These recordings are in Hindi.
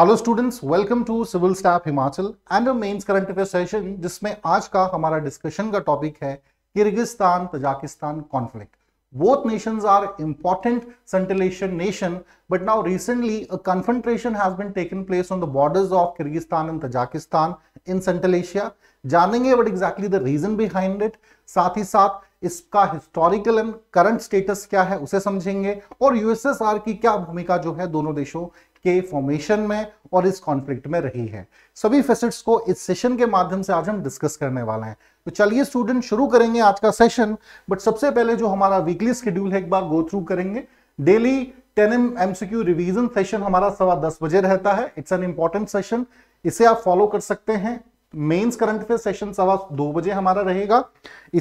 Hello students welcome to civil staff Himachal and mains current affair session जिसमें आज का हमारा डिस्कशन का टॉपिक है Kyrgyzstan Tajikistan conflict both nations are important central Asian nation but now recently a confrontation has been taken place on the borders of Kyrgyzstan and Tajikistan in central Asia जानेंगे but exactly the reason behind it साथ ही साथ इसका हिस्टोरिकल एंड करंट स्टेटस क्या है उसे समझेंगे और यूएसएसआर की क्या भूमिका जो है दोनों देशों के फॉर्मेशन में और इस कॉन्फ्लिक्ट में रही है सभी फेसिट्स को इस सेशन के माध्यम से आज हम डिस्कस करने वाले हैं तो चलिए स्टूडेंट शुरू करेंगे आज का सेशन बट सबसे पहले जो हमारा वीकली स्केड्यूल है एक बार गो थ्रू करेंगे daily ten AM MCQ revision session हमारा सवा दस बजे रहता है इट्स एन इंपॉर्टेंट सेशन इसे आप फॉलो कर सकते हैं मेंस करंट अफेयर सेशन सवा दो बजे हमारा रहेगा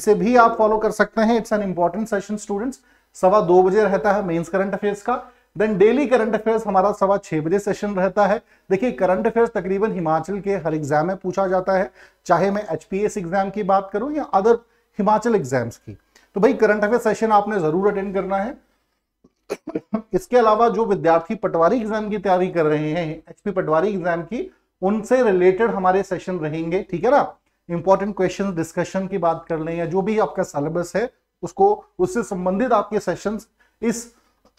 इसे भी आप फॉलो कर सकते हैं it's an important session students सवा दो बजे रहता है मेंस करंट अफेयर्स का देन डेली करंट अफेयर्स हमारा सवा छह बजे सेशन रहता है देखिए करंट अफेयर्स तकरीबन हिमाचल के हर एग्जाम में पूछा जाता है चाहे मैं एच एग्जाम की बात करूं या अदर हिमाचल एग्जाम्स की तो भाई करंट अफेयर सेशन आपने ज़रूर अटेंड करना है इसके अलावा जो विद्यार्थी पटवारी एग्जाम की तैयारी कर रहे हैं एचपी पटवारी एग्जाम की उनसे रिलेटेड हमारे सेशन रहेंगे ठीक है ना इंपॉर्टेंट क्वेश्चन डिस्कशन की बात कर लें या जो भी आपका सिलेबस है उसको उससे संबंधित आपके सेशंस इस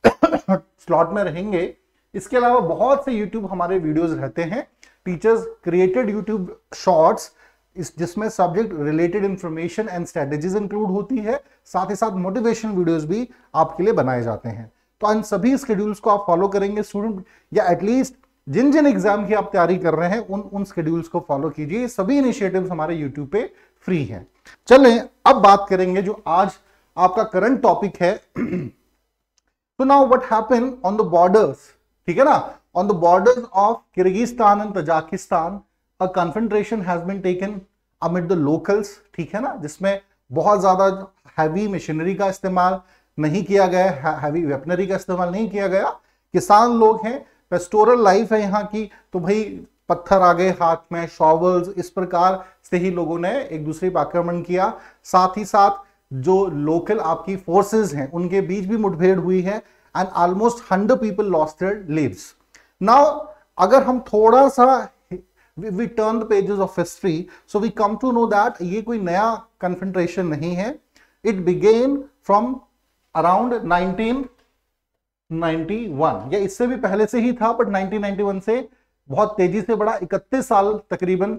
स्लॉट में रहेंगे इसके अलावा बहुत से यूट्यूब हमारे वीडियोस रहते हैं टीचर्स क्रिएटेड यूट्यूब शॉर्ट्स इस जिसमें subject related information and strategies include होती है साथ ही साथ मोटिवेशन वीडियोस भी आपके लिए बनाए जाते हैं तो इन सभी स्केड्यूल्स को आप फॉलो करेंगे स्टूडेंट या एटलीस्ट जिन जिन एग्जाम की आप तैयारी कर रहे हैं उन उन स्केड्यूल्स को फॉलो कीजिए सभी इनिशिएटिव्स हमारे यूट्यूब पे फ्री हैं चलें अब बात करेंगे जो आज आपका करंट टॉपिक है So now what happened on the borders, ठीक है ना? On the borders of Kyrgyzstan and Tajikistan, a confrontation has been taken amid the locals, ठीक है ना? जिसमें बहुत ज़्यादा हैवी मशीनरी का इस्तेमाल नहीं किया गया हैवी वेपनरी का इस्तेमाल नहीं किया गया किसान लोग हैं पेस्टोरल लाइफ है यहाँ की तो भाई पत्थर आ गए हाथ में शॉवल्स इस प्रकार से ही लोगों ने एक दूसरे पर आक्रमण किया साथ ही साथ जो लोकल आपकी फोर्सेस हैं उनके बीच भी मुठभेड़ हुई है and almost hundred people lost their lives now अगर हम थोड़ा सा we turn the pages of history so we come to know that ये कोई नया कन्फेंट्रेशन नहीं है इट बिगेन फ्रॉम अराउंड 1991 या इससे भी पहले से ही था बट 1991 से बहुत तेजी से बढ़ा 31 साल तकरीबन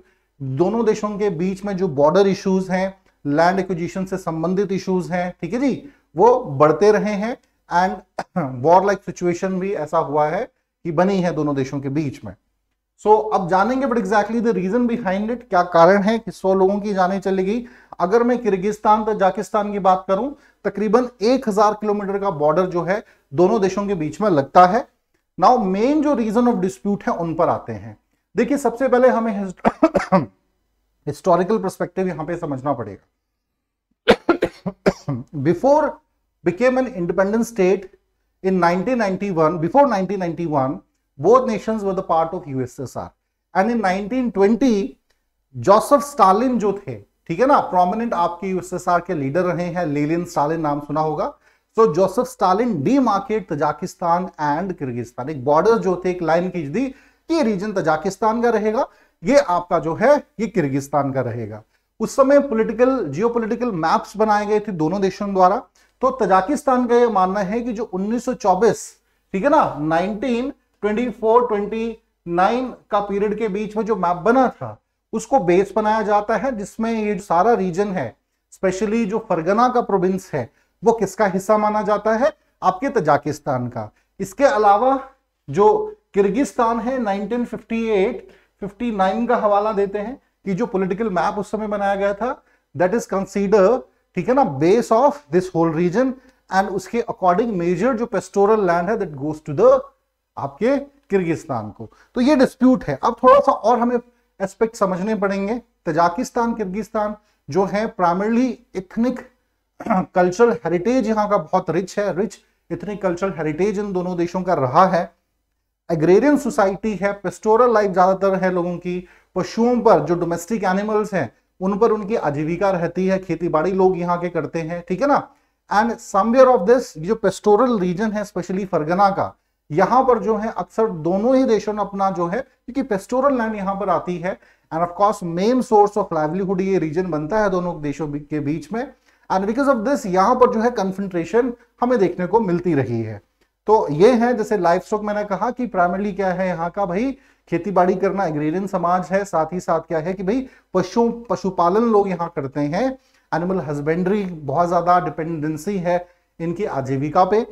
दोनों देशों के बीच में जो बॉर्डर इश्यूज हैं लैंड एक्विजिशन से संबंधित इश्यूज हैं ठीक है जी वो बढ़ते रहे हैं एंड वॉर लाइक सिचुएशन भी ऐसा हुआ है कि बनी है दोनों देशों के बीच में सो so, अब जानेंगे but exactly the reason behind it क्या कारण है कि सौ लोगों की जाने चली गई अगर मैं किर्गिस्तान तजाकिस्तान की बात करूं तकरीबन एक हजार किलोमीटर का बॉर्डर जो है दोनों देशों के बीच में लगता है नाउ मेन जो रीजन ऑफ डिस्प्यूट है उन पर आते हैं देखिए सबसे पहले हमें हम्म, हिस्टोरिकल परस्पेक्टिव यहां पे समझना पड़ेगा before became an independent state in 1991 before 1991 both nations were the part of ussr and in 1920 Joseph Stalin जो थे ठीक है ना प्रोमिनेंट आपके यूएसएसआर के लीडर रहे हैं लेलिन स्टालिन नाम सुना होगा so Joseph Stalin demarcate Tajikistan and Kyrgyzstan एक बॉर्डर जो थे एक लाइन खींच दी कि रीजन तजाकिस्तान का रहेगा ये आपका जो है ये किर्गिस्तान का रहेगा उस समय पॉलिटिकल पोलिटिकल मैप्स बनाए गए थे दोनों देशों द्वारा तो तजाकिस्तान का यह मानना है कि जो 1924 ठीक है ना 1924 29 का पीरियड के बीच में जो मैप बना था उसको बेस बनाया जाता है जिसमें ये सारा रीजन है स्पेशली जो फरगना का प्रोविंस है वो किसका हिस्सा माना जाता है आपके तजाकिस्तान का इसके अलावा जो किर्गिस्तान है 1958 59 का हवाला देते हैं कि जो पॉलिटिकल मैप उस समय बनाया गया था दैट इज कंसीडर ठीक है ना base of this whole region and उसके अकॉर्डिंग मेजर जो पेस्टोरल लैंड है दैट गोज टू द आपके किर्गिस्तान को तो ये डिस्प्यूट है अब थोड़ा सा और हमें एस्पेक्ट समझने पड़ेंगे तजाकिस्तान किर्गिस्तान जो है प्राइमरली इथनिक कल्चरल हेरिटेज यहाँ का बहुत रिच है रिच इथनिक कल्चरल हेरिटेज इन दोनों देशों का रहा है एग्रेरियन सोसाइटी है पेस्टोरल लाइफ ज़्यादातर है लोगों की पशुओं पर जो डोमेस्टिक एनिमल्स हैं उन पर उनकी आजीविका रहती है खेती बाड़ी लोग यहाँ के करते हैं ठीक है ना एंड समवेयर ऑफ दिस जो पेस्टोरल रीजन है स्पेशली फरगना का यहाँ पर जो है अक्सर दोनों ही देशों ने अपना जो है क्योंकि पेस्टोरल लैंड यहाँ पर आती है and of course main source of livelihood ये रीजन बनता है दोनों देशों के बीच में एंड बिकॉज ऑफ दिस यहाँ पर जो है कंसंट्रेशन हमें देखने को मिलती रही है तो ये है जैसे लाइफ स्टॉक मैंने कहा कि प्राइमरली क्या है यहाँ का भाई खेती बाड़ी करना एग्रेरियन समाज है साथ ही साथ क्या है कि भाई पशु पशुपालन लोग यहाँ करते हैं एनिमल हस्बेंड्री बहुत ज्यादा डिपेंडेंसी है इनकी आजीविका पे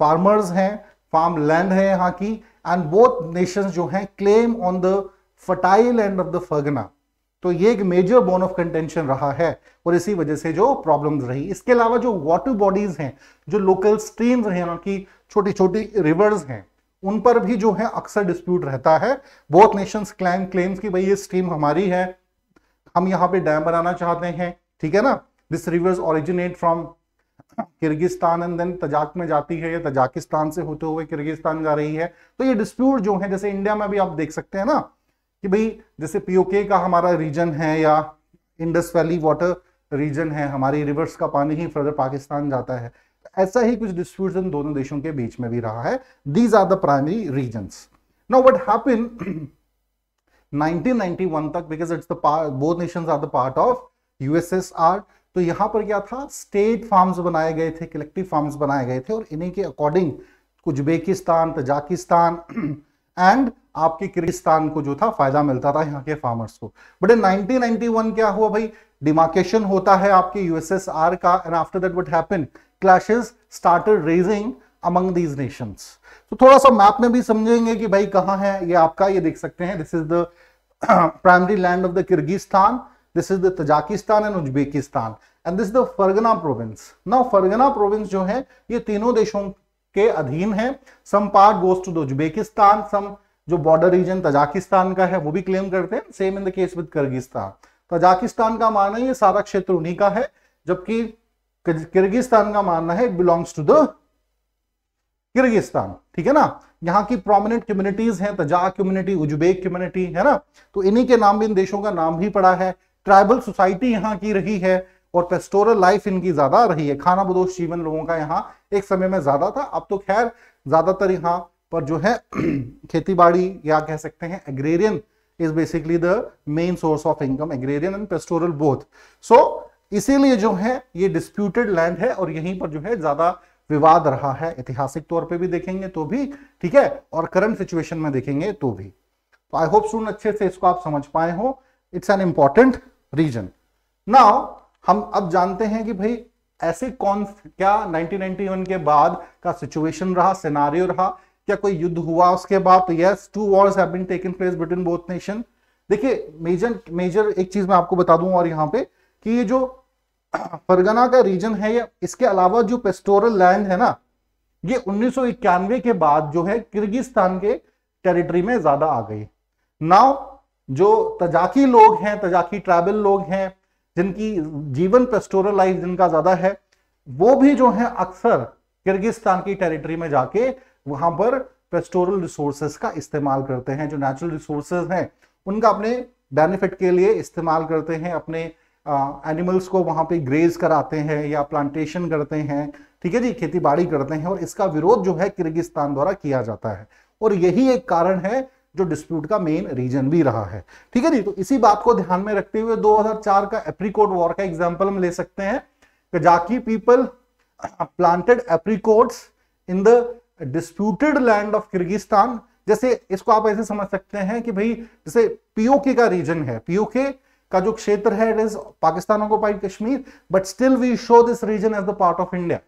फार्मर्स हैं फार्म लैंड है यहाँ की एंड बोथ नेशंस जो हैं claim on the fertile end of the Fergana तो ये एक मेजर बोन ऑफ कंटेंशन रहा है और इसी वजह से जो प्रॉब्लम्स रही इसके अलावा जो वाटर बॉडीज हैं जो लोकल स्ट्रीम्स हैं उनकी छोटी छोटी रिवर्स हैं उन पर भी जो है अक्सर डिस्प्यूट रहता है बहुत नेशंस क्लाइम क्लेम्स की भाई ये स्ट्रीम हमारी है हम यहाँ पे डैम बनाना चाहते हैं ठीक है ना this rivers originate from Kyrgyzstan and then Tajik में जाती है या तजाकिस्तान से होते हुए किर्गिस्तान जा रही है तो ये डिस्प्यूट जो है जैसे इंडिया में भी आप देख सकते हैं ना कि भाई जैसे पीओके का हमारा रीजन है या इंडस वैली वाटर रीजन है हमारी रिवर्स का पानी ही फर्दर पाकिस्तान जाता है तो ऐसा ही कुछ डिस्ट्रीब्यूशन दोनों देशों के बीच में भी रहा है these are the primary reason no what happen 1991 तक because it's the both nations are the part of USSR तो यहां पर क्या था स्टेट फार्म्स बनाए गए थे कलेक्टिव फार्म्स बनाए गए थे और इन्हीं के अकॉर्डिंग उज्बेकिस्तान तजाकिस्तान एंड आपके किर्गिस्तान को जो था फायदा मिलता था यहाँ के फार्मर्स को बट इन 1991 क्या हुआ भाई डिमार्केशन होता है आपके यूएसएसआर का and after that what happen clashes started raising among these nations तो थोड़ा सा मैप में भी समझेंगे कि भाई कहाँ है ये आपका ये देख सकते हैं this is the primary land of the Kyrgyzstan this is the Tajikistan and Uzbekistan and this the Fergana province ना फरगना प्रोविंस जो है ये तीनों देशों के अधीन है some part goes to the Uzbekistan some जो बॉर्डर रीजन तजाकिस्तान का है वो भी क्लेम करते हैं same in the case with Kyrgyzstan Tajikistan का मानना है ये सारा क्षेत्र उन्हीं का है जबकि किर्गिस्तान का मानना है it belongs to the Kyrgyzstan ठीक है ना यहाँ की प्रोमिनेंट कम्युनिटीज हैं तजाक कम्युनिटी उज्बेक कम्युनिटी है ना तो इन्हीं के नाम भी इन देशों का नाम भी पड़ा है ट्राइबल सोसाइटी यहाँ की रही है और पेस्टोरल लाइफ इनकी ज्यादा रही है खाना बदोश जीवन लोगों का यहाँ एक समय में ज्यादा था अब तो खैर ज्यादातर यहाँ पर जो है खेती बाड़ी या कह सकते हैं agrarian is basically the main source of income agrarian and pastoral both so इसीलिए जो है ये डिस्प्यूटेड लैंड है और यहीं पर जो है ज्यादा विवाद रहा है ऐतिहासिक तौर पर भी देखेंगे तो भी ठीक है और करंट सिचुएशन में देखेंगे तो भी आई तो होप सुन अच्छे से इसको आप समझ पाए हो it's an important reason now हम अब जानते हैं कि भाई ऐसे कौन क्या 1991 के बाद का सिचुएशन रहा सिनारियो रहा क्या कोई युद्ध हुआ उसके बाद तो yes two wars have been taken place between both nation देखिए मेजर मेजर एक चीज मैं आपको बता दूं और यहाँ पे कि ये जो फरगना का रीजन है या इसके अलावा जो पेस्टोरल लैंड है ना ये 1991 के बाद जो है किर्गिस्तान के टेरिटरी में ज्यादा आ गई नाउ जो तजाकी लोग हैं तजाकी ट्राइबल लोग हैं जिनकी जीवन पेस्टोरल लाइफ जिनका ज्यादा है वो भी जो है अक्सर किर्गिस्तान की टेरिटरी में जाके वहां पर पेस्टोरल रिसोर्सेस का इस्तेमाल करते हैं जो नेचुरल रिसोर्सेज हैं उनका अपने बेनिफिट के लिए इस्तेमाल करते हैं अपने एनिमल्स को वहां पे ग्रेज कराते हैं या प्लांटेशन करते हैं ठीक है जी खेती बाड़ी करते हैं और इसका विरोध जो है किर्गिस्तान द्वारा किया जाता है और यही एक कारण है जो डिस्प्यूट का मेन रीजन भी रहा है ठीक है जी तो इसी बात को ध्यान में रखते हुए 2004 का एप्रीकोट वॉर का एग्जांपल हम ले सकते हैं Kazakhi people planted apricots in the disputed land of Kyrgyzstan जैसे इसको आप ऐसे समझ सकते हैं कि भाई जैसे पीओके का रीजन है पीओके का जो क्षेत्र है it is Pakistan occupied Kashmir but still we show this region as the part of India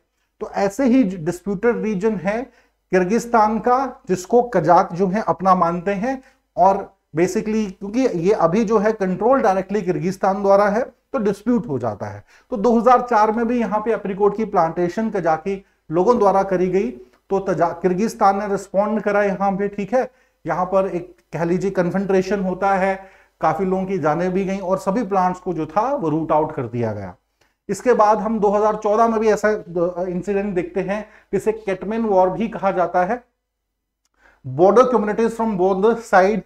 तो ऐसे ही डिस्प्यूटेड रीजन है किर्गिस्तान का जिसको कजाक जो है अपना मानते हैं और बेसिकली क्योंकि ये अभी जो है कंट्रोल डायरेक्टली किर्गिस्तान द्वारा है तो डिस्प्यूट हो जाता है तो 2004 में भी यहाँ पे अप्रिकोट की प्लांटेशन कजाकी लोगों द्वारा करी गई तो किर्गिस्तान ने रिस्पॉन्ड करा यहाँ पे ठीक है यहाँ पर एक कह लीजिए कन्फेंट्रेशन होता है काफी लोगों की जाने भी गई और सभी प्लांट्स को जो था वो रूट आउट कर दिया गया इसके बाद हम 2014 में भी ऐसा इंसिडेंट देखते हैं जिसे कैटमेन वॉर भी कहा जाता है border communities from both side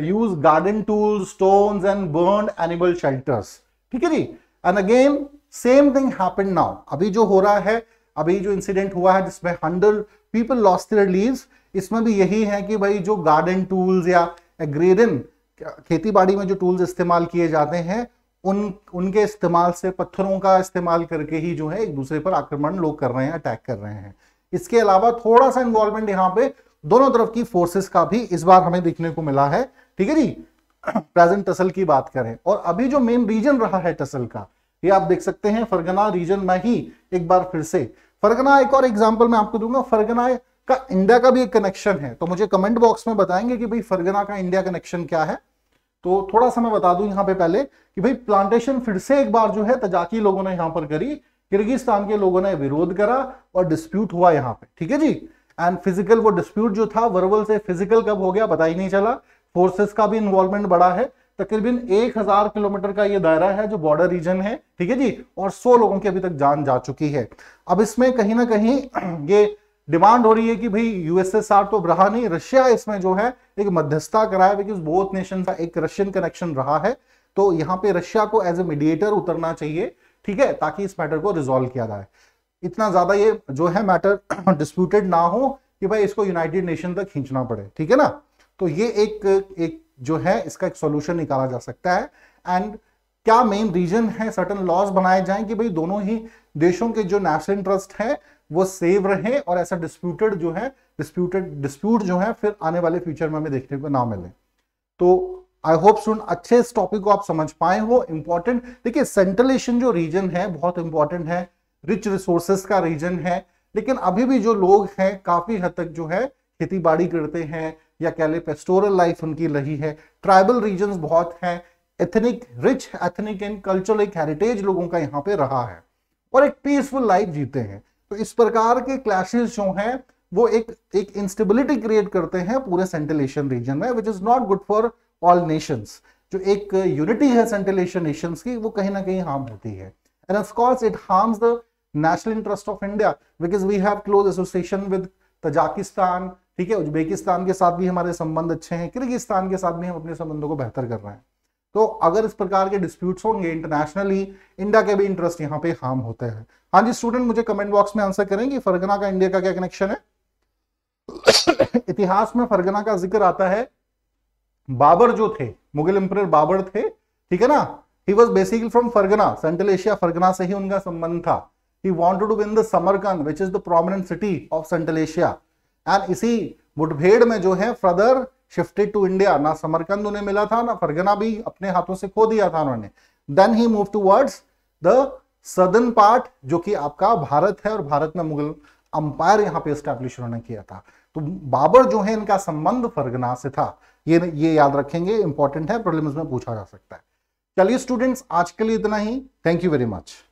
use garden garden stone and burn animal shelters ठीक है जी and again same thing happen now अभी जो हो रहा है अभी जो इंसिडेंट हुआ है जिसमें hundred people loss their live इसमें भी यही है कि भाई जो गार्डन टूल्स या एग्रेडन खेती बाड़ी में जो टूल्स इस्तेमाल किए जाते हैं उन उनके इस्तेमाल से पत्थरों का इस्तेमाल करके ही जो है एक दूसरे पर आक्रमण लोग कर रहे हैं अटैक कर रहे हैं इसके अलावा थोड़ा सा इन्वॉल्वमेंट यहाँ पे दोनों तरफ की फोर्सेस का भी इस बार हमें देखने को मिला है ठीक है जी प्रेजेंट टसल की बात करें और अभी जो मेन रीजन रहा है टसल का ये आप देख सकते हैं फरगना रीजन में ही एक बार फिर से फरगना एक और एग्जाम्पल मैं आपको दूंगा फरगना का इंडिया का भी एक कनेक्शन है तो मुझे कमेंट बॉक्स में बताएंगे कि भाई फरगना का इंडिया कनेक्शन क्या है तो थोड़ा सा मैं बता दूं यहां पे पहले कि भाई प्लांटेशन फिर से एक बार जो है तजाकी लोगों ने यहां पर करी किर्गिस्तान के लोगों ने विरोध करा और डिस्प्यूट हुआ यहां पे ठीक है जी एंड फिजिकल वो डिस्प्यूट जो था वर्वल से फिजिकल कब हो गया पता ही नहीं चला फोर्सेस का भी इन्वॉल्वमेंट बड़ा है तकरीबन एक किलोमीटर का ये दायरा है जो बॉर्डर रीजन है ठीक है जी और सौ लोगों की अभी तक जान जा चुकी है अब इसमें कहीं ना कहीं ये डिमांड हो रही है कि भाई यूएसएसआर तो रहा नहीं रशिया इसमें जो है एक मध्यस्थता कराया बिकॉज बोथ नेशन का एक रशियन कनेक्शन रहा है तो यहाँ पे रशिया को एज ए मीडिएटर उतरना चाहिए ठीक है ताकि इस मैटर को रिजोल्व किया जाए इतना ज्यादा ये जो है मैटर डिस्प्यूटेड ना हो कि भाई इसको यूनाइटेड नेशन तक खींचना पड़े ठीक है ना तो ये एक एक जो है इसका एक सोल्यूशन निकाला जा सकता है एंड क्या मेन रीजन है सर्टन लॉज बनाए जाए कि भाई दोनों ही देशों के जो नेशनल इंटरेस्ट है वो सेव रहे और ऐसा डिस्प्यूटेड जो है डिस्प्यूटेड डिस्प्यूट जो है फिर आने वाले फ्यूचर में हमें देखने को ना मिले तो आई होप सुन अच्छे इस टॉपिक को आप समझ पाए हो इंपॉर्टेंट देखिए सेंट्रल एशियन जो रीजन है बहुत इंपॉर्टेंट है रिच रिसोर्सेस का रीजन है लेकिन अभी भी जो लोग हैं काफी हद तक जो है खेती बाड़ी करते हैं या कह ले पेस्टोरल लाइफ उनकी रही है ट्राइबल रीजन बहुत हैं ethnic rich ethnic and cultural एक हेरिटेज लोगों का यहाँ पे रहा है और एक पीसफुल लाइफ जीते हैं तो इस प्रकार के क्लैशेज जो हैं वो एक एक इंस्टेबिलिटी क्रिएट करते हैं पूरे सेंट्रल एशियन रीजन में which is not good for all nations जो एक यूनिटी है सेंट्रल एशियन नेशंस की वो कहीं ना कहीं हार्म होती है and of course it harms the national interest of India because we have close association with Tajikistan ठीक है उज्बेकिस्तान के साथ भी हमारे संबंध अच्छे हैं किर्गिस्तान के साथ भी हम अपने संबंधों को बेहतर कर रहे हैं तो अगर इस प्रकार के डिस्प्यूट्स होंगे इंटरनेशनली इंडिया के भी इंटरेस्ट यहाँ पे हार्म होते हैं हाँ जी स्टूडेंट मुझे कमेंट बॉक्स में आंसर करेंगे फरगना का इंडिया का क्या कनेक्शन है इतिहास में फरगना का जिक्र आता है बाबर जो थे मुगल एम्पर बाबर थे ठीक है ना ही was basically from Fergana Central Asia Fergana से ही उनका संबंध था ही wanted to win the Samarkand which is the prominent city of Central Asia and इसी मुठभेड़ में जो है फ्रदर शिफ्टेड टू इंडिया ना समरकंद उन्हें मिला था ना फरगना भी अपने हाथों से खो दिया था उन्होंने देन ही move towards the southern part जो कि आपका भारत है और भारत में मुगल अंपायर यहाँ पे स्टैब्लिश उन्होंने किया था तो बाबर जो है इनका संबंध फरगना से था ये ये याद रखेंगे इंपॉर्टेंट है प्रॉब्लम्स में पूछा जा सकता है चलिए स्टूडेंट्स आज के लिए इतना ही थैंक यू वेरी मच